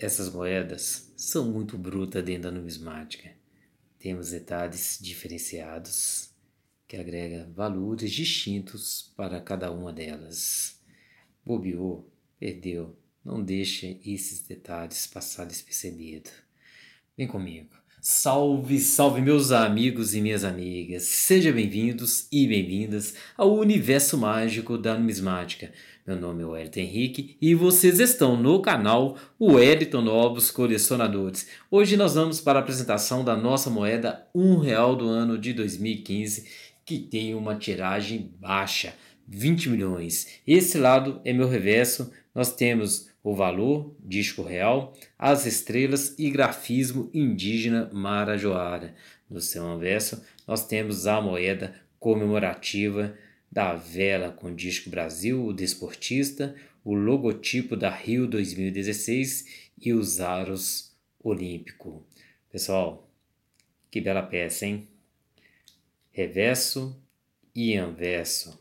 Essas moedas são muito brutas dentro da numismática. Temos detalhes diferenciados que agrega valores distintos para cada uma delas. Bobeou, perdeu, não deixe esses detalhes passar despercebido. Vem comigo. Salve, salve meus amigos e minhas amigas. Sejam bem-vindos e bem-vindas ao universo mágico da numismática. Meu nome é Wellington Henrique e vocês estão no canal Wellington Novos Colecionadores. Hoje nós vamos para a apresentação da nossa moeda um real do ano de 2015, que tem uma tiragem baixa, 20 milhões. Esse lado é meu reverso. Nós temos o valor, disco real, as estrelas e grafismo indígena marajoara. No seu anverso, nós temos a moeda comemorativa da vela com disco Brasil, o desportista, o logotipo da Rio 2016 e os aros olímpico. Pessoal, que bela peça, hein? Reverso e anverso.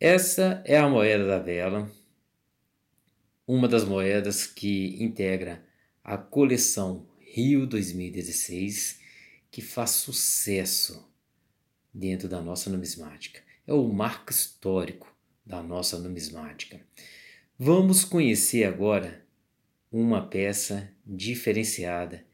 Essa é a moeda da vela uma das moedas que integra a coleção Rio 2016, que faz sucesso dentro da nossa numismática. É o marco histórico da nossa numismática. Vamos conhecer agora uma peça diferenciada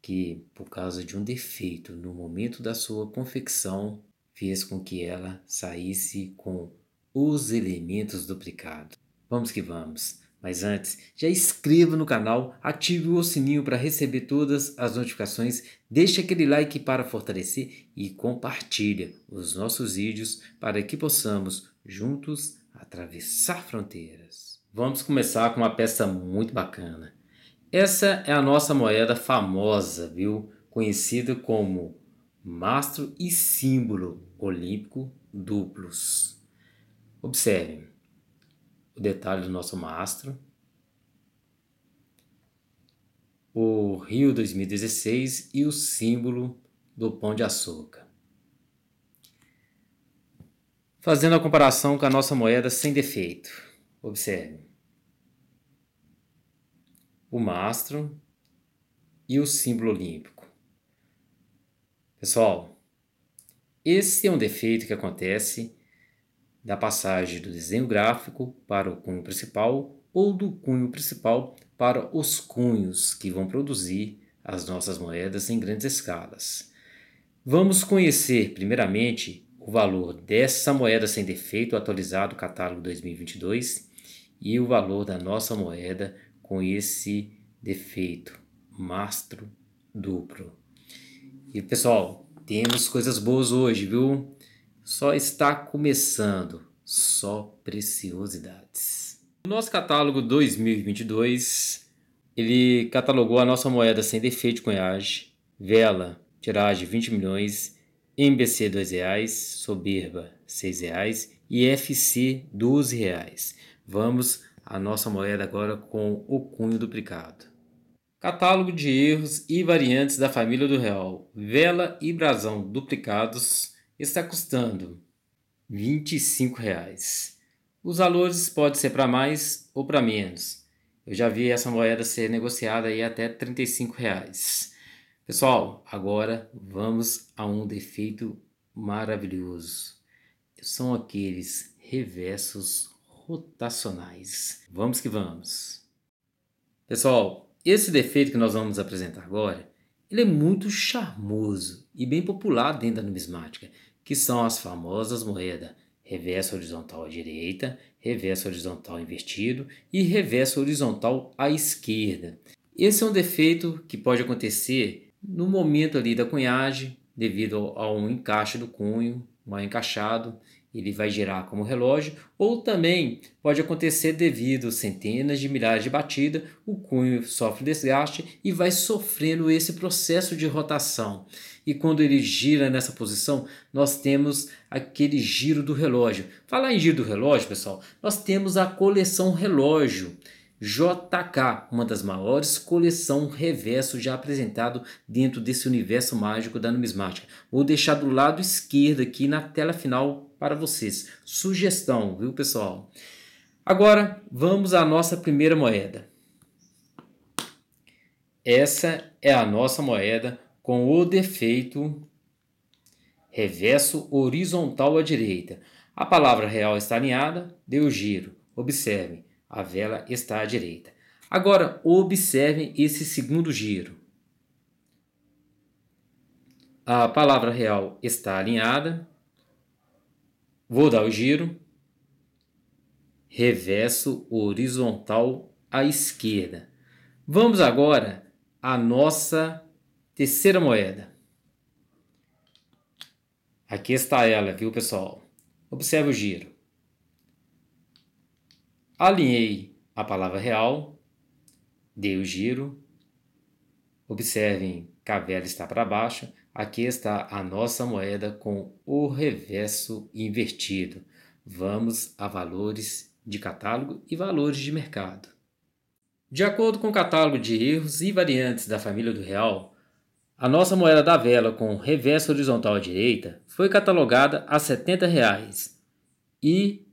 que, por causa de um defeito no momento da sua confecção, fez com que ela saísse com os elementos duplicados. Vamos que vamos! Mas antes, já inscreva no canal, ative o sininho para receber todas as notificações, deixe aquele like para fortalecer e compartilha os nossos vídeos para que possamos juntos atravessar fronteiras. Vamos começar com uma peça muito bacana. Essa é a nossa moeda famosa, viu? Conhecida como mastro e símbolo olímpico duplos. Observem o detalhe do nosso mastro. O Rio 2016 e o símbolo do Pão de Açúcar. Fazendo a comparação com a nossa moeda sem defeito, observe o mastro e o símbolo olímpico. Pessoal, esse é um defeito que acontece da passagem do desenho gráfico para o cunho principal ou do cunho principal para os cunhos que vão produzir as nossas moedas em grandes escalas. Vamos conhecer, primeiramente, o valor dessa moeda sem defeito atualizado catálogo 2022 e o valor da nossa moeda com esse defeito, mastro duplo. E pessoal, temos coisas boas hoje, viu? só está começando, só preciosidades. O nosso catálogo 2022, ele catalogou a nossa moeda sem defeito cunhage, vela, tiragem 20 milhões, MBC 2 reais, soberba 6 reais e FC 12 reais. Vamos à nossa moeda agora com o cunho duplicado. Catálogo de erros e variantes da família do real, vela e brasão duplicados está custando 25 reais. Os valores podem ser para mais ou para menos. Eu já vi essa moeda ser negociada aí até 35 reais. Pessoal, agora vamos a um defeito maravilhoso. São aqueles reversos rotacionais. Vamos que vamos. Pessoal, esse defeito que nós vamos apresentar agora ele é muito charmoso e bem popular dentro da numismática, que são as famosas moedas reverso horizontal à direita, reverso horizontal invertido e reverso horizontal à esquerda. Esse é um defeito que pode acontecer no momento ali da cunhagem, devido ao, ao encaixe do cunho mal encaixado ele vai girar como relógio, ou também pode acontecer devido a centenas de milhares de batidas, o cunho sofre desgaste e vai sofrendo esse processo de rotação. E quando ele gira nessa posição, nós temos aquele giro do relógio. Falar em giro do relógio, pessoal, nós temos a coleção relógio. JK, uma das maiores coleção reverso já apresentado dentro desse universo mágico da numismática. Vou deixar do lado esquerdo aqui na tela final para vocês. Sugestão, viu, pessoal? Agora, vamos à nossa primeira moeda. Essa é a nossa moeda com o defeito reverso horizontal à direita. A palavra real está alinhada, deu giro. Observe, a vela está à direita. Agora, observe esse segundo giro. A palavra real está alinhada, Vou dar o giro, reverso horizontal à esquerda. Vamos agora à nossa terceira moeda. Aqui está ela, viu pessoal? Observe o giro. Alinhei a palavra real, dei o giro. Observem que a vela está para baixo. Aqui está a nossa moeda com o reverso invertido. Vamos a valores de catálogo e valores de mercado. De acordo com o catálogo de erros e variantes da família do real, a nossa moeda da vela com reverso horizontal à direita foi catalogada a R$ 70 reais e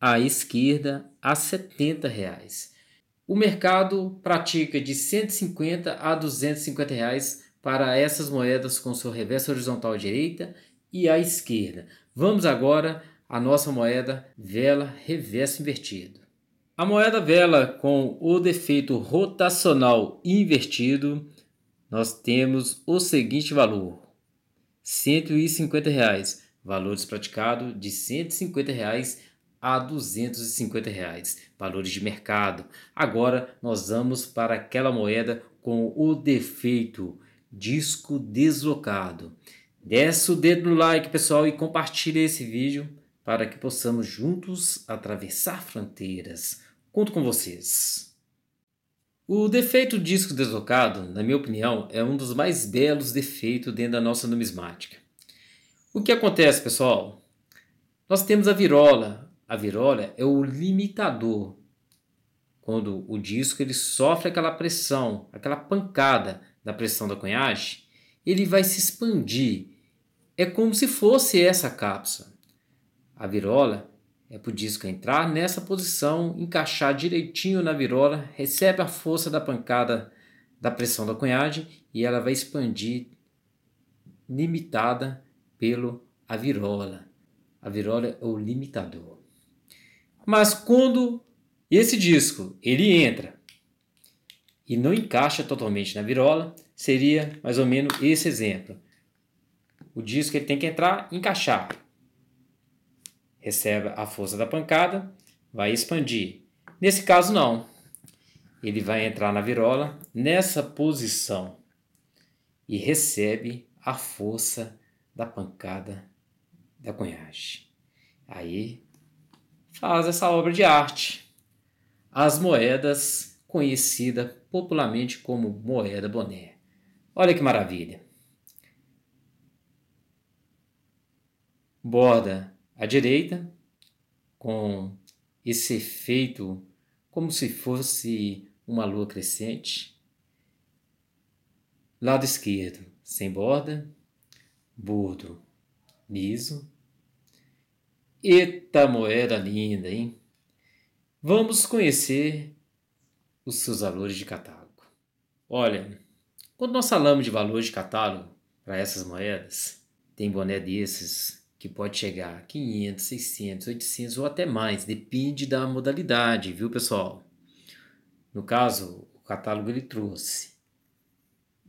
à esquerda a R$ 70 reais. O mercado pratica de 150 a 250 reais para essas moedas com seu reverso horizontal à direita e à esquerda. Vamos agora à nossa moeda vela reverso invertido. A moeda vela com o defeito rotacional invertido, nós temos o seguinte valor: R$ reais, valores praticados de R$ reais a R$ reais, valores de mercado. Agora nós vamos para aquela moeda com o defeito disco deslocado. Desce o dedo no like, pessoal, e compartilhe esse vídeo para que possamos juntos atravessar fronteiras. Conto com vocês. O defeito disco deslocado, na minha opinião, é um dos mais belos defeitos dentro da nossa numismática. O que acontece, pessoal? Nós temos a virola. A virola é o limitador. Quando o disco ele sofre aquela pressão, aquela pancada, da pressão da conhage, ele vai se expandir. É como se fosse essa cápsula. A virola é para o disco entrar nessa posição, encaixar direitinho na virola, recebe a força da pancada da pressão da cunhagem e ela vai expandir limitada pelo a virola. A virola é o limitador. Mas quando esse disco ele entra e não encaixa totalmente na virola, seria mais ou menos esse exemplo. O disco ele tem que entrar, encaixar. Recebe a força da pancada, vai expandir. Nesse caso, não. Ele vai entrar na virola nessa posição e recebe a força da pancada da cunhagem. Aí faz essa obra de arte. As moedas conhecida popularmente como moeda boné. Olha que maravilha! Borda à direita, com esse efeito como se fosse uma lua crescente. Lado esquerdo, sem borda, bordo liso. Eita moeda linda, hein? Vamos conhecer os seus valores de catálogo. Olha, quando nós falamos de valores de catálogo para essas moedas, tem boné desses que pode chegar a 500, 600, 800 ou até mais, depende da modalidade, viu pessoal? No caso, o catálogo ele trouxe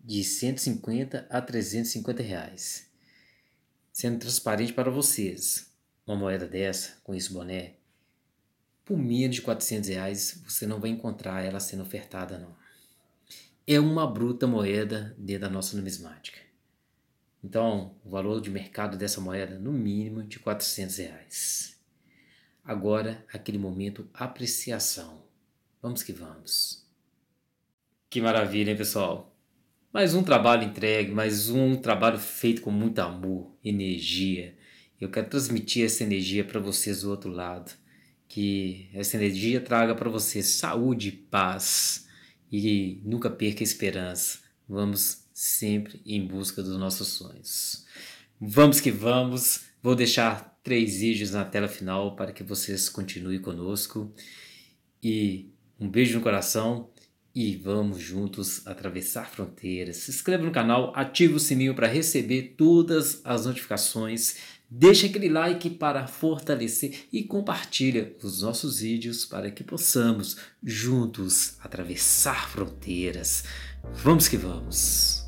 de 150 a 350 reais. Sendo transparente para vocês, uma moeda dessa, com esse boné, por menos de 400 reais, você não vai encontrar ela sendo ofertada, não. É uma bruta moeda dentro da nossa numismática. Então, o valor de mercado dessa moeda, no mínimo, de 400 reais. Agora, aquele momento apreciação. Vamos que vamos. Que maravilha, hein, pessoal? Mais um trabalho entregue, mais um trabalho feito com muito amor, energia. Eu quero transmitir essa energia para vocês do outro lado. Que essa energia traga para você saúde, paz e nunca perca a esperança. Vamos sempre em busca dos nossos sonhos. Vamos que vamos. Vou deixar três vídeos na tela final para que vocês continuem conosco. E um beijo no coração e vamos juntos atravessar fronteiras. Se inscreva no canal, ative o sininho para receber todas as notificações Deixa aquele like para fortalecer e compartilha os nossos vídeos para que possamos juntos atravessar fronteiras. Vamos que vamos!